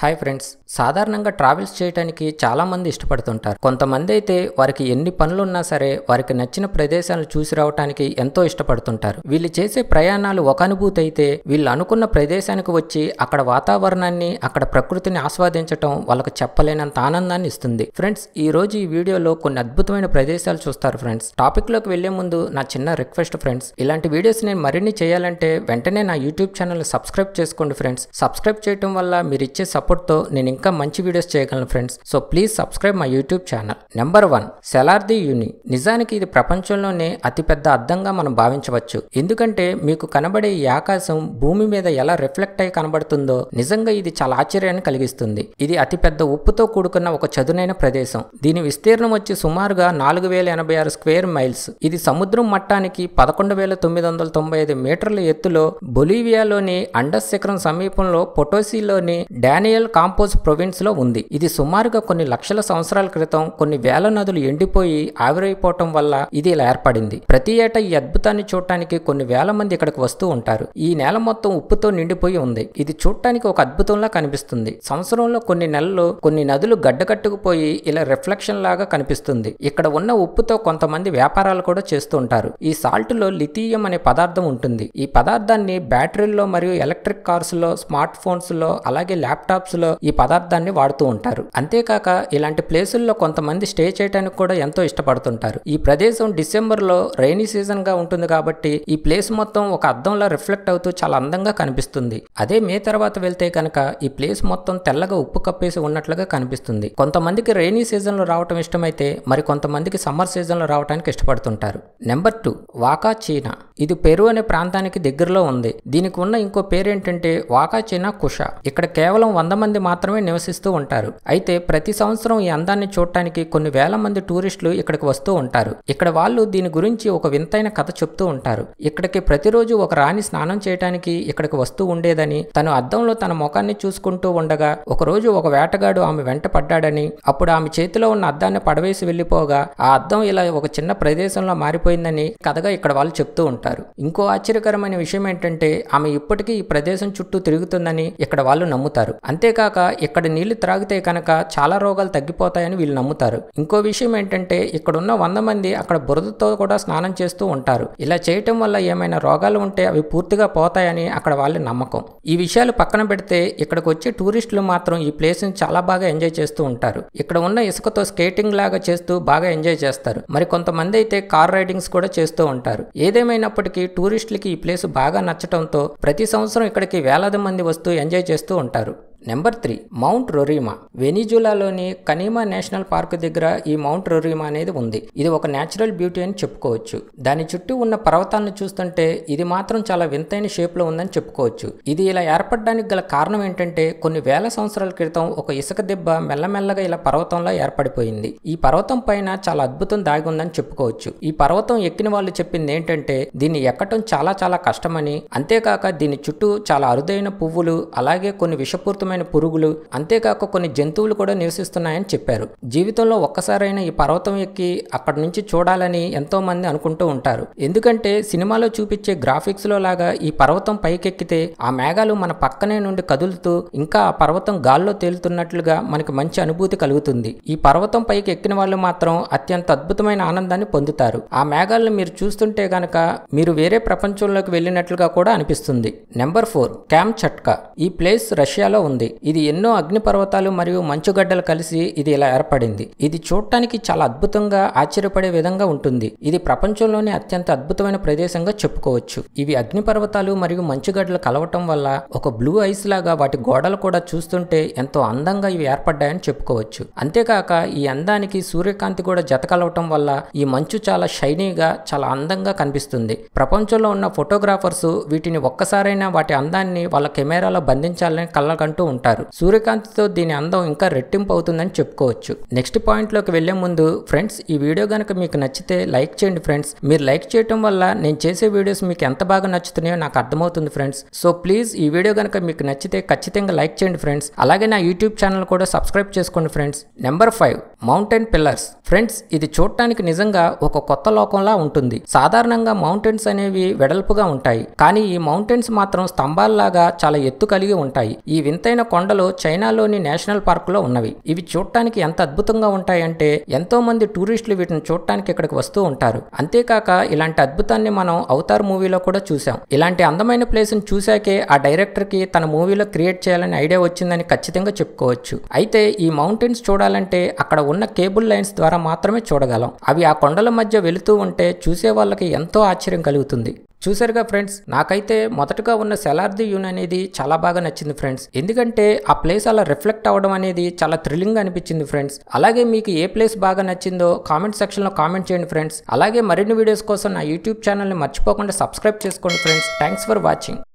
hi friends సాధారణంగా travels చేయడానికి చాలామంది ఇష్టపడుతుంటారు కొంతమంది అయితే వారికి ఎన్ని పనులున్నా సరే వారికి నచ్చిన ప్రదేశాలను చూసి రావడానికి ఎంతో ఇష్టపడుతుంటారు వీళ్ళు చేసే ప్రయాణాలు ఒక అనుభూతి అయితే వీళ్ళు అనుకున్న ప్రదేశానికి వచ్చి అక్కడ వాతావరణాన్ని అక్కడ ప్రకృతిని ఆస్వాదించడం వాళ్ళకు చెప్పలేనంత ఆనందాన్ని ఇస్తుంది ఫ్రెండ్స్ ఈ రోజు ఈ వీడియోలో కొన్ని అద్భుతమైన ప్రదేశాలు చూస్తారు ఫ్రెండ్స్ టాపిక్లోకి వెళ్లే ముందు నా చిన్న రిక్వెస్ట్ ఫ్రెండ్స్ ఇలాంటి వీడియోస్ నేను మరిన్ని చేయాలంటే వెంటనే నా యూట్యూబ్ ఛానల్ సబ్స్క్రైబ్ చేసుకోండి ఫ్రెండ్స్ సబ్స్క్రైబ్ చేయడం వల్ల మీరు ఇచ్చే సపోర్ట్తో నేను ఇంకా మంచి వీడియోస్ చేయగలను friends so please subscribe my YouTube channel number one Salar de Uyuni నిజానికి ఇది ప్రపంచంలోనే అతిపెద్ద అద్దంగా మనం భావించవచ్చు ఎందుకంటే మీకు కనబడే ఈ ఆకాశం భూమి మీద ఎలా రిఫ్లెక్ట్ అయి కనబడుతుందో నిజంగా ఇది చాలా ఆశ్చర్యాన్ని కలిగిస్తుంది ఇది అతిపెద్ద ఉప్పుతో కూడుకున్న ఒక చదునైన ప్రదేశం దీని విస్తీర్ణం వచ్చి సుమారుగా నాలుగు వేల ఎనభై ఆరు స్క్వేర్ మైల్స్ ఇది సముద్రం మట్టానికి పదకొండు వేల తొమ్మిది వందల తొంభై ఐదు మీటర్ల ఎత్తులో బొలీవియాలోని అండర్ శిఖరం సమీపంలో పొటోసీలోని డానియల్ మాన్యుయల్ కాంపోజ్ ప్రొవిన్స్లో ఉంది ఇది సుమారుగా కొన్ని లక్షల సంవత్సరాల క్రితం కొన్ని వేల నదులు ఎండిపోయి ఆవిరైపోవటం వల్ల ఇది ఇలా ఏర్పడింది ప్రతి ఏటా ఈ అద్భుతాన్ని చూడటానికి కొన్ని వేల మంది ఇక్కడికి వస్తూ ఉంటారు ఈ నేల మొత్తం ఉప్పుతో నిండిపోయి ఉంది ఇది చూడటానికి ఒక అద్భుతంలా కనిపిస్తుంది సంవత్సరంలో కొన్ని నెలలు కొన్ని నదులు గడ్డకట్టుకుపోయి ఇలా రిఫ్లెక్షన్ లాగా కనిపిస్తుంది ఇక్కడ ఉన్న ఉప్పుతో కొంతమంది వ్యాపారాలు కూడా చేస్తూ ఉంటారు ఈ సాల్ట్ లో లిథియం అనే పదార్థం ఉంటుంది ఈ పదార్థాన్ని బ్యాటరీల్లో మరియు ఎలక్ట్రిక్ కార్స్లో స్మార్ట్ ఫోన్స్లో అలాగే ల్యాప్టాప్ లో ఈ పదార్థాన్ని వాడుతూ ఉంటారు అంతేకాక ఇలాంటి ప్లేసుల్లో కొంతమంది స్టే చేయడానికి కూడా ఎంతో ఇష్టపడుతుంటారు ఈ ప్రదేశం డిసెంబర్లో రైనీ సీజన్గా ఉంటుంది కాబట్టి ఈ ప్లేస్ మొత్తం ఒక అద్దంలా రిఫ్లెక్ట్ అవుతూ చాలా అందంగా కనిపిస్తుంది అదే మే తర్వాత వెళ్తే కనుక ఈ ప్లేస్ మొత్తం తెల్లగా ఉప్పు కప్పేసి ఉన్నట్లుగా కనిపిస్తుంది కొంతమందికి రైనీ లో రావటం ఇష్టమైతే మరి కొంతమందికి సమ్మర్ లో రావడానికి ఇష్టపడుతుంటారు నెంబర్ టూ వాకా చీనా ఇది పెరు అనే ప్రాంతానికి దగ్గరలో ఉంది దీనికి ఉన్న ఇంకో పేరేంటంటే వాకా చీనా కుష ఇక్కడ కేవలం వంద మంది మాత్రమే నివసిస్తూ ఉంటారు అయితే ప్రతి సంవత్సరం ఈ అందాన్ని చూడటానికి కొన్ని వేల మంది టూరిస్టులు ఇక్కడికి వస్తూ ఉంటారు ఇక్కడ వాళ్ళు దీని గురించి ఒక వింతైన కథ చెప్తూ ఉంటారు ఇక్కడికి ప్రతిరోజు ఒక రాణి స్నానం చేయడానికి ఇక్కడికి వస్తూ ఉండేదని తను అద్దంలో తన ముఖాన్ని చూసుకుంటూ ఉండగా ఒకరోజు ఒక వేటగాడు ఆమె వెంట పడ్డాడని అప్పుడు ఆమె చేతిలో ఉన్న అద్దాన్ని పడవేసి వెళ్ళిపోగా ఆ అద్దం ఇలా ఒక చిన్న ప్రదేశంలో మారిపోయిందని కథగా ఇక్కడ వాళ్ళు చెప్తూ ఉంటారు ఇంకో ఆశ్చర్యకరమైన విషయం ఏంటంటే ఆమె ఇప్పటికీ ఈ ప్రదేశం చుట్టూ తిరుగుతుందని ఇక్కడ వాళ్ళు నమ్ముతారు అంతే అంతేకాక ఇక్కడ నీళ్లు త్రాగితే కనుక చాలా రోగాలు తగ్గిపోతాయని వీళ్ళు నమ్ముతారు ఇంకో విషయం ఏంటంటే ఇక్కడున్న వంద మంది అక్కడ బురదతో కూడా స్నానం చేస్తూ ఉంటారు ఇలా చేయటం వల్ల ఏమైనా రోగాలు ఉంటే అవి పూర్తిగా పోతాయని అక్కడ వాళ్ళ నమ్మకం ఈ విషయాలు పక్కన పెడితే ఇక్కడికి వచ్చే టూరిస్టులు మాత్రం ఈ ప్లేస్ని చాలా బాగా ఎంజాయ్ చేస్తూ ఉంటారు ఇక్కడ ఉన్న ఇసుకతో స్కేటింగ్ లాగా చేస్తూ బాగా ఎంజాయ్ చేస్తారు మరి కొంతమంది అయితే కార్ రైడింగ్స్ కూడా చేస్తూ ఉంటారు ఏదేమైనప్పటికీ టూరిస్టులకి ఈ ప్లేస్ బాగా నచ్చడంతో ప్రతి సంవత్సరం ఇక్కడికి వేలాది మంది వస్తూ ఎంజాయ్ చేస్తూ ఉంటారు నెంబర్ త్రీ మౌంట్ రొరీమా వెనిజులాలోని కనీమా నేషనల్ పార్క్ దగ్గర ఈ మౌంట్ రొరీమా అనేది ఉంది ఇది ఒక న్యాచురల్ బ్యూటీ అని చెప్పుకోవచ్చు దాని చుట్టూ ఉన్న పర్వతాన్ని చూస్తుంటే ఇది మాత్రం చాలా వింతైన షేప్ లో ఉందని చెప్పుకోవచ్చు ఇది ఇలా ఏర్పడడానికి గల కారణం ఏంటంటే కొన్ని వేల సంవత్సరాల క్రితం ఒక ఇసుక దెబ్బ మెల్లమెల్లగా ఇలా పర్వతంలో ఏర్పడిపోయింది ఈ పర్వతం పైన చాలా అద్భుతం దాగి ఉందని చెప్పుకోవచ్చు ఈ పర్వతం ఎక్కిన వాళ్ళు చెప్పింది ఏంటంటే దీన్ని ఎక్కటం చాలా చాలా కష్టమని అంతేకాక దీని చుట్టూ చాలా అరుదైన పువ్వులు అలాగే కొన్ని విషపూరిత భౌతికమైన పురుగులు అంతేకాక కొన్ని జంతువులు కూడా నివసిస్తున్నాయని చెప్పారు జీవితంలో ఒక్కసారైనా ఈ పర్వతం ఎక్కి అక్కడి నుంచి చూడాలని ఎంతో మంది అనుకుంటూ ఉంటారు ఎందుకంటే సినిమాలో చూపించే గ్రాఫిక్స్ లో లాగా ఈ పర్వతం పైకెక్కితే ఆ మేఘాలు మన పక్కనే నుండి కదులుతూ ఇంకా ఆ పర్వతం గాల్లో తేలుతున్నట్లుగా మనకి మంచి అనుభూతి కలుగుతుంది ఈ పర్వతం పైకి ఎక్కిన వాళ్ళు మాత్రం అత్యంత అద్భుతమైన ఆనందాన్ని పొందుతారు ఆ మేఘాలను మీరు చూస్తుంటే గనక మీరు వేరే ప్రపంచంలోకి వెళ్ళినట్లుగా కూడా అనిపిస్తుంది నెంబర్ ఫోర్ క్యామ్ చట్కా ఈ ప్లేస్ రష్యాలో ఉంది ఉంది ఇది ఎన్నో అగ్నిపర్వతాలు మరియు మంచుగడ్డలు కలిసి ఇది ఇలా ఏర్పడింది ఇది చూడటానికి చాలా అద్భుతంగా ఆశ్చర్యపడే విధంగా ఉంటుంది ఇది ప్రపంచంలోనే అత్యంత అద్భుతమైన ప్రదేశంగా చెప్పుకోవచ్చు ఇవి అగ్నిపర్వతాలు మరియు మంచుగడ్డలు కలవటం వల్ల ఒక బ్లూ ఐస్ లాగా వాటి గోడలు కూడా చూస్తుంటే ఎంతో అందంగా ఇవి ఏర్పడ్డాయని చెప్పుకోవచ్చు అంతేకాక ఈ అందానికి సూర్యకాంతి కూడా జత కలవటం వల్ల ఈ మంచు చాలా షైనీగా చాలా అందంగా కనిపిస్తుంది ప్రపంచంలో ఉన్న ఫోటోగ్రాఫర్స్ వీటిని ఒక్కసారైనా వాటి అందాన్ని వాళ్ళ కెమెరాలో బంధించాలని కళ్ళకంటూ ఉంటారు సూర్యకాంతితో దీని అందం ఇంకా రెట్టింపు అవుతుందని చెప్పుకోవచ్చు నెక్స్ట్ పాయింట్ లోకి వెళ్లే ముందు ఫ్రెండ్స్ ఈ వీడియో గనక మీకు నచ్చితే లైక్ చేయండి ఫ్రెండ్స్ మీరు లైక్ చేయటం వల్ల నేను చేసే వీడియోస్ మీకు ఎంత బాగా నచ్చుతున్నాయో నాకు అర్థమవుతుంది ఫ్రెండ్స్ సో ప్లీజ్ ఈ వీడియో గనక మీకు నచ్చితే ఖచ్చితంగా లైక్ చేయండి ఫ్రెండ్స్ అలాగే నా యూట్యూబ్ ఛానల్ కూడా సబ్స్క్రైబ్ చేసుకోండి friends number five mountain pillars friends ఇది చూడటానికి నిజంగా ఒక కొత్త లోకంలా ఉంటుంది సాధారణంగా మౌంటైన్స్ అనేవి వెడల్పుగా ఉంటాయి కానీ ఈ మౌంటైన్స్ మాత్రం స్తంభాల్లాగా చాలా ఎత్తు కలిగి ఉంటాయి ఈ వింత ఎత్తైన కొండలు చైనాలోని నేషనల్ పార్కులో ఉన్నవి ఇవి చూడటానికి ఎంత అద్భుతంగా ఉంటాయంటే ఎంతో మంది టూరిస్టులు వీటిని చూడటానికి ఇక్కడికి వస్తూ ఉంటారు అంతేకాక ఇలాంటి అద్భుతాన్ని మనం అవతార్ మూవీలో కూడా చూసాం ఇలాంటి అందమైన ప్లేస్ని చూశాకే ఆ డైరెక్టర్కి తన మూవీలో క్రియేట్ చేయాలని ఐడియా వచ్చిందని ఖచ్చితంగా చెప్పుకోవచ్చు అయితే ఈ మౌంటైన్స్ చూడాలంటే అక్కడ ఉన్న కేబుల్ లైన్స్ ద్వారా మాత్రమే చూడగలం అవి ఆ కొండల మధ్య వెళుతూ ఉంటే చూసే వాళ్ళకి ఎంతో ఆశ్చర్యం కలుగుతుంది చూసారుగా ఫ్రెండ్స్ నాకైతే మొదటగా ఉన్న సెలార్ది యూన్ అనేది చాలా బాగా నచ్చింది ఫ్రెండ్స్ ఎందుకంటే ఆ ప్లేస్ అలా రిఫ్లెక్ట్ అవ్వడం అనేది చాలా థ్రిల్లింగ్ అనిపించింది ఫ్రెండ్స్ అలాగే మీకు ఏ ప్లేస్ బాగా నచ్చిందో కామెంట్ సెక్షన్లో కామెంట్ చేయండి ఫ్రెండ్స్ అలాగే మరిన్ని వీడియోస్ కోసం నా యూట్యూబ్ ఛానల్ని మర్చిపోకుండా సబ్స్క్రైబ్ చేసుకోండి ఫ్రెండ్స్ థ్యాంక్స్ ఫర్ వాచింగ్